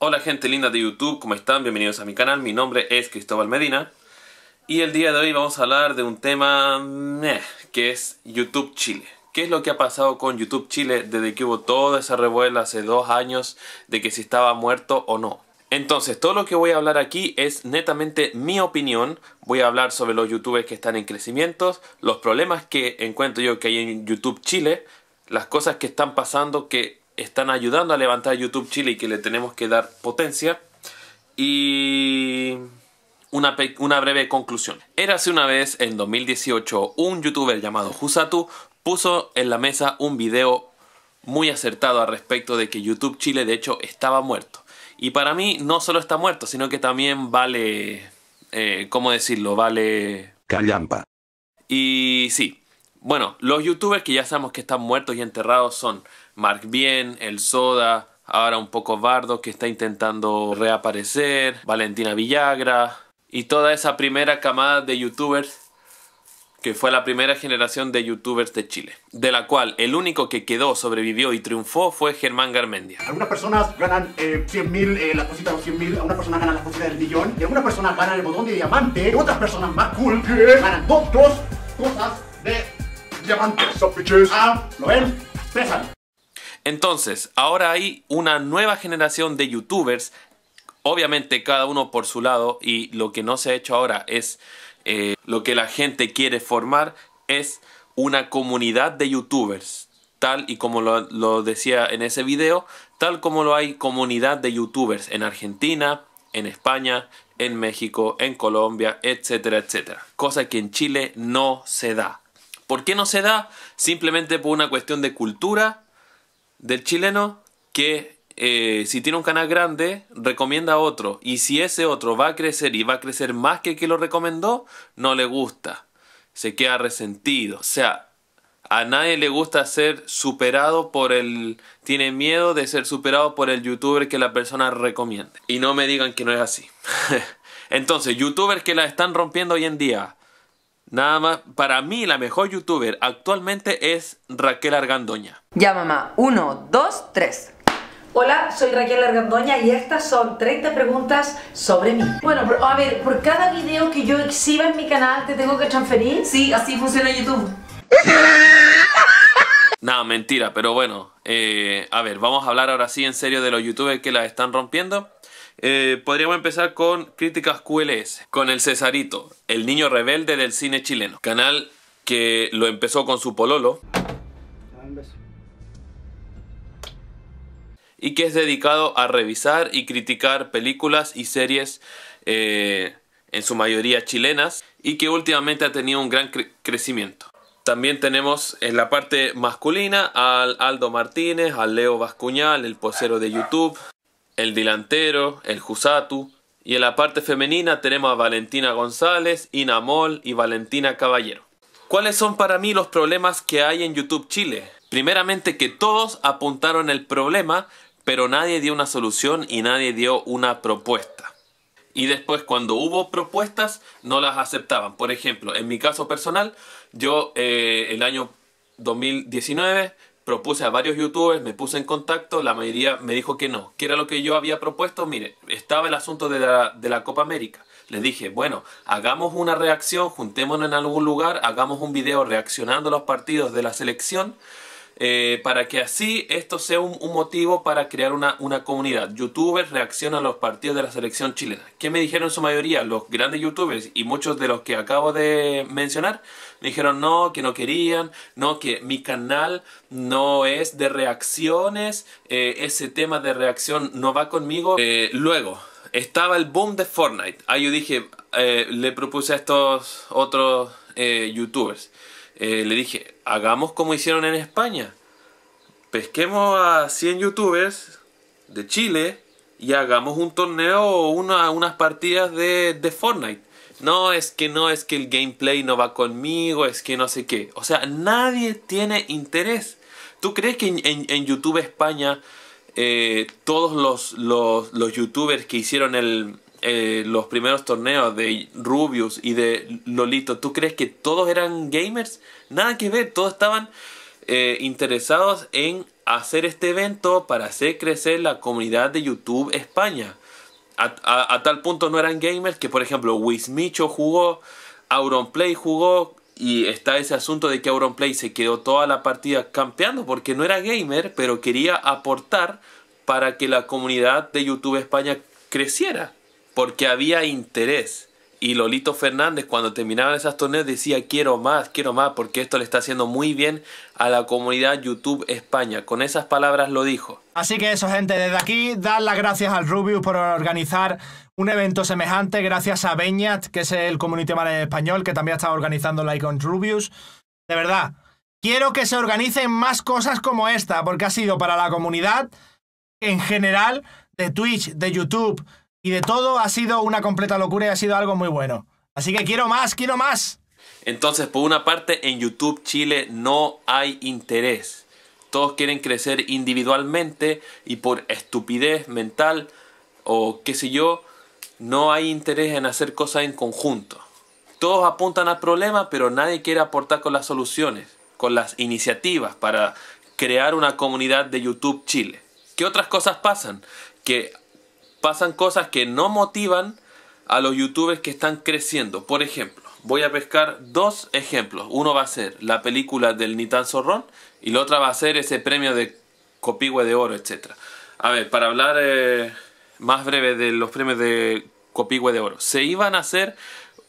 Hola gente linda de YouTube, ¿cómo están? Bienvenidos a mi canal, mi nombre es Cristóbal Medina y el día de hoy vamos a hablar de un tema que es YouTube Chile. ¿Qué es lo que ha pasado con YouTube Chile desde que hubo toda esa revuela hace dos años de que si estaba muerto o no? Entonces, todo lo que voy a hablar aquí es netamente mi opinión. Voy a hablar sobre los youtubers que están en crecimiento, los problemas que encuentro yo que hay en YouTube Chile, las cosas que están pasando que están ayudando a levantar YouTube Chile y que le tenemos que dar potencia. Y una, una breve conclusión. era hace una vez en 2018 un youtuber llamado Husatu puso en la mesa un video muy acertado al respecto de que YouTube Chile de hecho estaba muerto. Y para mí no solo está muerto, sino que también vale... Eh, ¿Cómo decirlo? Vale... Callampa. Y sí, bueno, los youtubers que ya sabemos que están muertos y enterrados son Mark Bien, El Soda, ahora un poco Bardo que está intentando reaparecer, Valentina Villagra y toda esa primera camada de youtubers que fue la primera generación de youtubers de Chile, de la cual el único que quedó, sobrevivió y triunfó fue Germán Garmendia. Algunas personas ganan eh, 100 mil, eh, la de los 100 mil, algunas personas ganan la cosita del millón, y algunas personas ganan el botón de diamante, y otras personas más cool que ganan dos, dos cosas diamantes, Ah, ¿lo ven? Entonces, ahora hay una nueva generación de youtubers, obviamente cada uno por su lado, y lo que no se ha hecho ahora es eh, lo que la gente quiere formar es una comunidad de youtubers, tal y como lo, lo decía en ese video, tal como lo hay comunidad de youtubers en Argentina, en España, en México, en Colombia, etcétera, etcétera. Cosa que en Chile no se da. ¿Por qué no se da? Simplemente por una cuestión de cultura del chileno que eh, si tiene un canal grande, recomienda a otro. Y si ese otro va a crecer y va a crecer más que el que lo recomendó, no le gusta. Se queda resentido. O sea, a nadie le gusta ser superado por el... Tiene miedo de ser superado por el youtuber que la persona recomienda. Y no me digan que no es así. Entonces, youtubers que la están rompiendo hoy en día. Nada más, para mí la mejor youtuber actualmente es Raquel Argandoña. Ya mamá, 1, dos, tres. Hola, soy Raquel Argandoña y estas son 30 preguntas sobre mí. Bueno, a ver, por cada video que yo exhiba en mi canal, ¿te tengo que transferir? Sí, así funciona YouTube. no, mentira, pero bueno, eh, a ver, vamos a hablar ahora sí en serio de los youtubers que la están rompiendo. Eh, podríamos empezar con Críticas QLS, con El Cesarito, el niño rebelde del cine chileno. Canal que lo empezó con su pololo. Ah, y que es dedicado a revisar y criticar películas y series, eh, en su mayoría chilenas, y que últimamente ha tenido un gran crecimiento. También tenemos en la parte masculina al Aldo Martínez, al Leo Vascuñal, el posero de YouTube, el delantero, el Jusatu, y en la parte femenina tenemos a Valentina González, Inamol y Valentina Caballero. ¿Cuáles son para mí los problemas que hay en YouTube Chile? Primeramente que todos apuntaron el problema, pero nadie dio una solución y nadie dio una propuesta. Y después cuando hubo propuestas no las aceptaban. Por ejemplo, en mi caso personal, yo eh, el año 2019 propuse a varios youtubers, me puse en contacto, la mayoría me dijo que no, que era lo que yo había propuesto, mire, estaba el asunto de la, Copa América. Le dije, bueno, hagamos una reacción, juntémonos en algún lugar, hagamos un video reaccionando a los partidos de la selección eh, para que así esto sea un, motivo para crear una, comunidad. Youtubers reaccionan a los partidos de la selección chilena. ¿Qué me dijeron su mayoría? Los grandes youtubers y muchos de los que acabo de mencionar me dijeron no, que no querían, no, que mi canal no es de reacciones, eh, ese tema de reacción no va conmigo. Eh, luego, estaba el boom de Fortnite. Ahí yo dije, le propuse a estos otros youtubers. Eh, le dije, hagamos como hicieron en España. Pesquemos a 100 youtubers de Chile y hagamos un torneo o unas partidas de, de Fortnite. No, es que no, es que el gameplay no va conmigo, es que no sé qué. O sea, nadie tiene interés. ¿Tú crees que en, YouTube España eh, todos los, youtubers que hicieron el, eh, los primeros torneos de Rubius y de Lolito, ¿tú crees que todos eran gamers? Nada que ver, todos estaban eh, interesados en hacer este evento para hacer crecer la comunidad de YouTube España. A, tal punto no eran gamers que, por ejemplo, Wismicho jugó, Auronplay jugó, y está ese asunto de que Auronplay se quedó toda la partida campeando porque no era gamer, pero quería aportar para que la comunidad de YouTube España creciera porque había interés. Y Lolito Fernández cuando terminaban esas torneos decía quiero más, quiero más, porque esto le está haciendo muy bien a la comunidad YouTube España. Con esas palabras lo dijo. Así que eso gente, desde aquí dar las gracias al Rubius por organizar un evento semejante, gracias a Beñat, que es el community manager español, que también está organizando la Icon Rubius. De verdad, quiero que se organicen más cosas como esta, porque ha sido para la comunidad en general de Twitch, de YouTube, y de todo ha sido una completa locura y ha sido algo muy bueno. Así que quiero más, quiero más. Entonces, por una parte, en YouTube Chile no hay interés. Todos quieren crecer individualmente y por estupidez mental o qué sé yo, no hay interés en hacer cosas en conjunto. Todos apuntan al problema, pero nadie quiere aportar con las soluciones, con las iniciativas para crear una comunidad de YouTube Chile. ¿Qué otras cosas pasan? Que pasan cosas que no motivan a los youtubers que están creciendo. Por ejemplo, voy a pescar dos ejemplos. Uno va a ser la película del Nitan Zorrón y la otra va a ser ese premio de Copigüe de Oro, etc. A ver, para hablar eh, más breve de los premios de Copigüe de Oro. Se iban a hacer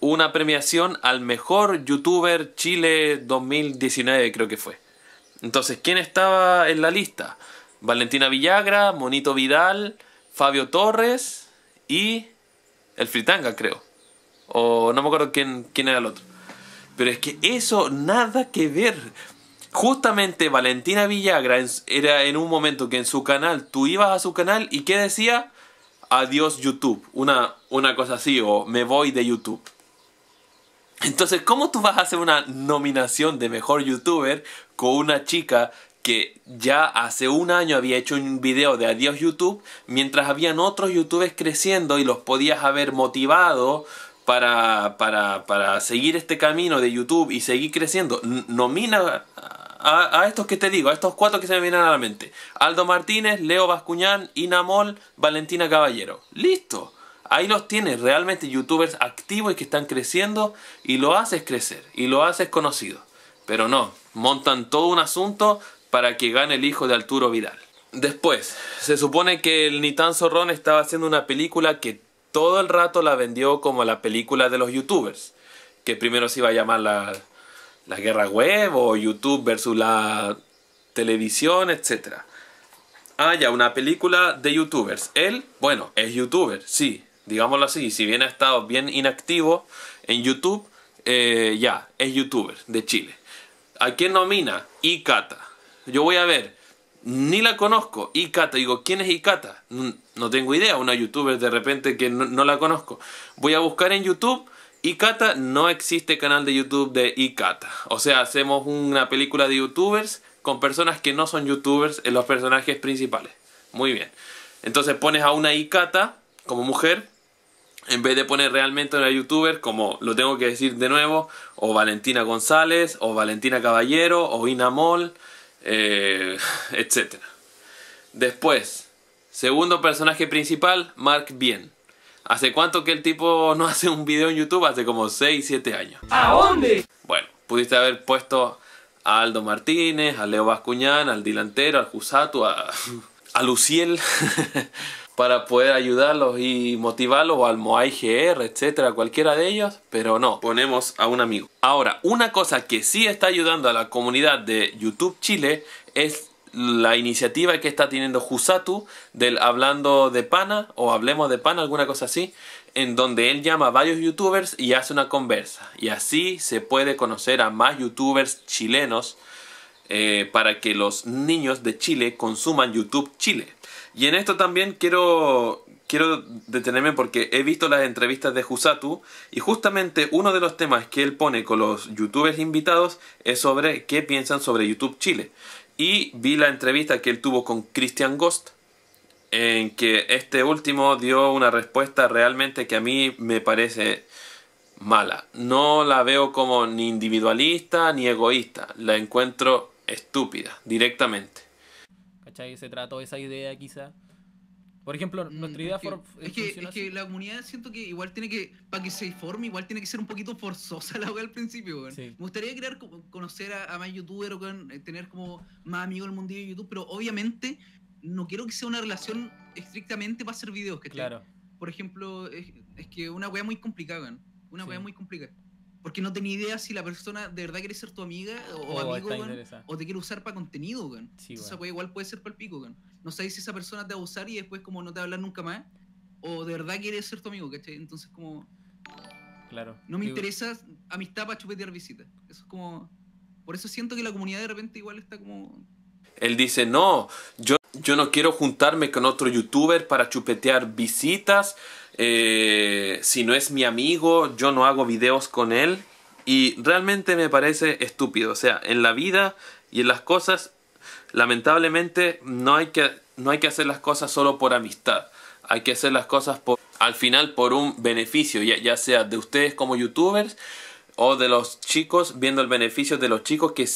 una premiación al mejor youtuber Chile 2019, creo que fue. Entonces, ¿quién estaba en la lista? Valentina Villagra, Monito Vidal, Fabio Torres y el Fritanga, creo. O no me acuerdo quién, quién era el otro. Pero es que eso nada que ver. Justamente Valentina Villagra era en un momento que en su canal, tú ibas a su canal y ¿qué decía? Adiós YouTube. Una, una cosa así, o me voy de YouTube. Entonces, ¿cómo tú vas a hacer una nominación de mejor youtuber con una chica que ya hace un año había hecho un video de adiós YouTube, mientras habían otros youtubers creciendo y los podías haber motivado para, para, para seguir este camino de YouTube y seguir creciendo. Nomina a, a, estos que te digo, a estos cuatro que se me vienen a la mente. Aldo Martínez, Leo Bascuñán, Inamol, Valentina Caballero. Listo. Ahí los tienes, realmente youtubers activos y que están creciendo y lo haces crecer y lo haces conocido. Pero no, montan todo un asunto para que gane el hijo de Arturo Vidal. Después, se supone que el Nitan Zorrón estaba haciendo una película que todo el rato la vendió como la película de los youtubers, que primero se iba a llamar la, guerra web o YouTube versus la televisión, etc. Ah, ya, una película de youtubers. Él, bueno, es youtuber, sí, digámoslo así, si bien ha estado bien inactivo en YouTube, eh, ya, es youtuber de Chile. ¿A quién nomina? Ikata yo voy a ver, ni la conozco, Ikata, digo, ¿quién es Ikata? No tengo idea, una youtuber de repente que no, la conozco. Voy a buscar en YouTube Ikata no existe canal de YouTube de Ikata. O sea, hacemos una película de youtubers con personas que no son youtubers en los personajes principales. Muy bien. Entonces pones a una Ikata como mujer. En vez de poner realmente a una youtuber, como lo tengo que decir de nuevo, o Valentina González, o Valentina Caballero, o Inamol eh, etc. Después, segundo personaje principal, Mark Bien. ¿Hace cuánto que el tipo no hace un video en YouTube? Hace como 6, 7 años. ¿A dónde? Bueno, pudiste haber puesto a Aldo Martínez, a Leo Bascuñán, al delantero, al Jusatu, a, a Luciel. para poder ayudarlos y motivarlos o al Moai GR, etcétera, cualquiera de ellos, pero no, ponemos a un amigo. Ahora, una cosa que sí está ayudando a la comunidad de YouTube Chile es la iniciativa que está teniendo Jusatu, del Hablando de Pana o Hablemos de Pana, alguna cosa así, en donde él llama a varios youtubers y hace una conversa. Y así se puede conocer a más youtubers chilenos eh, para que los niños de Chile consuman YouTube Chile. Y en esto también quiero, quiero detenerme porque he visto las entrevistas de Husatu y justamente uno de los temas que él pone con los youtubers invitados es sobre qué piensan sobre YouTube Chile. Y vi la entrevista que él tuvo con Christian Ghost, en que este último dio una respuesta realmente que a mí me parece mala. No la veo como ni individualista ni egoísta, la encuentro estúpida directamente. ¿cachai? Se trató esa idea quizá. Por ejemplo, mm, nuestra idea eh, es que, que, la comunidad siento que igual tiene que, para que se forme, igual tiene que ser un poquito forzosa la web al principio, Me gustaría crear, conocer a, más youtuber, eh, tener como más amigos del mundillo de YouTube, pero obviamente no quiero que sea una relación estrictamente para hacer videos, que Claro. Por ejemplo, es, que una web muy complicada, weón. Una sí. muy complicada. Porque no tenía idea si la persona de verdad quiere ser tu amiga o oh, amigo, o te quiere usar para contenido, o igual puede ser para el pico, No sabes si esa persona te va a usar y después como no te va hablar nunca más, o de verdad quiere ser tu amigo, ¿cachai? Entonces como... Claro. No me interesa amistad para chupetear visitas. Eso es como... Por eso siento que la comunidad de repente igual está como... Él dice, no, yo yo no quiero juntarme con otro youtuber para chupetear visitas. Eh, si no es mi amigo, yo no hago videos con él. Y realmente me parece estúpido. O sea, en la vida y en las cosas, lamentablemente no hay que, no hay que hacer las cosas solo por amistad. Hay que hacer las cosas por, al final por un beneficio, ya, ya sea de ustedes como youtubers o de los chicos, viendo el beneficio de los chicos que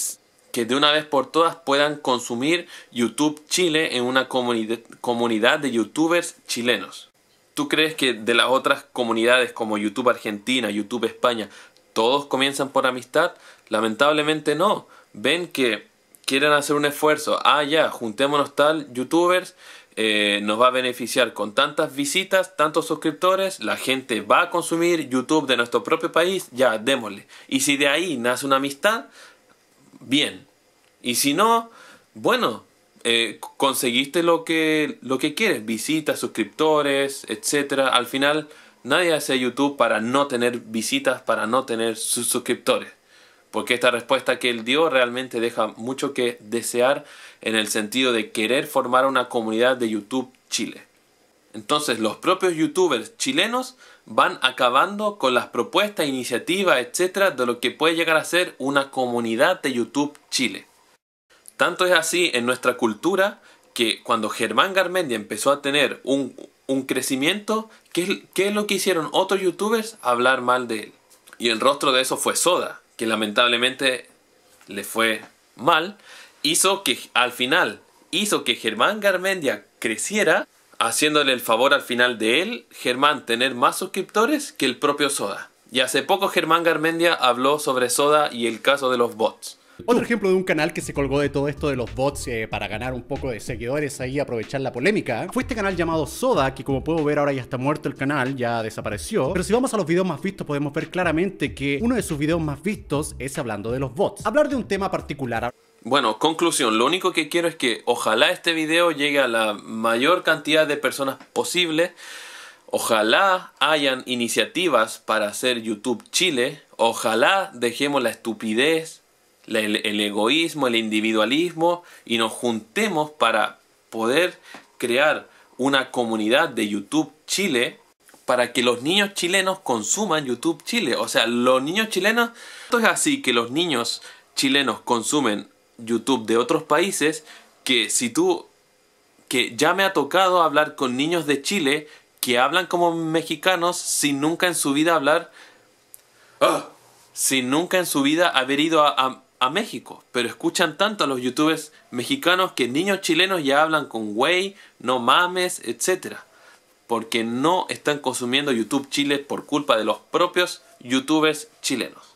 que de una vez por todas puedan consumir YouTube Chile en una comunidad de youtubers chilenos. ¿Tú crees que de las otras comunidades como YouTube Argentina, YouTube España, todos comienzan por amistad? Lamentablemente no. Ven que quieren hacer un esfuerzo. Ah, ya, juntémonos tal, youtubers, eh, nos va a beneficiar con tantas visitas, tantos suscriptores, la gente va a consumir YouTube de nuestro propio país, ya, démosle. Y si de ahí nace una amistad, bien. Y si no, bueno, eh, conseguiste lo que, lo que quieres, visitas, suscriptores, etcétera. Al final, nadie hace YouTube para no tener visitas, para no tener sus suscriptores. Porque esta respuesta que él dio realmente deja mucho que desear en el sentido de querer formar una comunidad de YouTube Chile. Entonces los propios youtubers chilenos van acabando con las propuestas, iniciativas, etcétera, de lo que puede llegar a ser una comunidad de YouTube Chile. Tanto es así en nuestra cultura que cuando Germán Garmendia empezó a tener un, crecimiento, ¿qué, ¿qué es lo que hicieron otros youtubers? Hablar mal de él. Y el rostro de eso fue Soda, que lamentablemente le fue mal, hizo que al final, hizo que Germán Garmendia creciera haciéndole el favor al final de él, Germán, tener más suscriptores que el propio Soda. Y hace poco Germán Garmendia habló sobre Soda y el caso de los bots. Otro ejemplo de un canal que se colgó de todo esto de los bots eh, para ganar un poco de seguidores ahí, aprovechar la polémica, fue este canal llamado Soda, que como puedo ver ahora ya está muerto el canal, ya desapareció. Pero si vamos a los videos más vistos, podemos ver claramente que uno de sus videos más vistos es hablando de los bots. Hablar de un tema particular. Bueno, conclusión, lo único que quiero es que ojalá este video llegue a la mayor cantidad de personas posible. Ojalá hayan iniciativas para hacer YouTube Chile. Ojalá dejemos la estupidez, el, egoísmo, el individualismo y nos juntemos para poder crear una comunidad de YouTube Chile para que los niños chilenos consuman YouTube Chile. O sea, los niños chilenos... Esto es así que los niños chilenos consumen YouTube de otros países que si tú que ya me ha tocado hablar con niños de Chile que hablan como mexicanos sin nunca en su vida hablar ¡ah! sin nunca en su vida haber ido a, a, a, México pero escuchan tanto a los youtubers mexicanos que niños chilenos ya hablan con güey no mames etcétera porque no están consumiendo YouTube Chile por culpa de los propios youtubers chilenos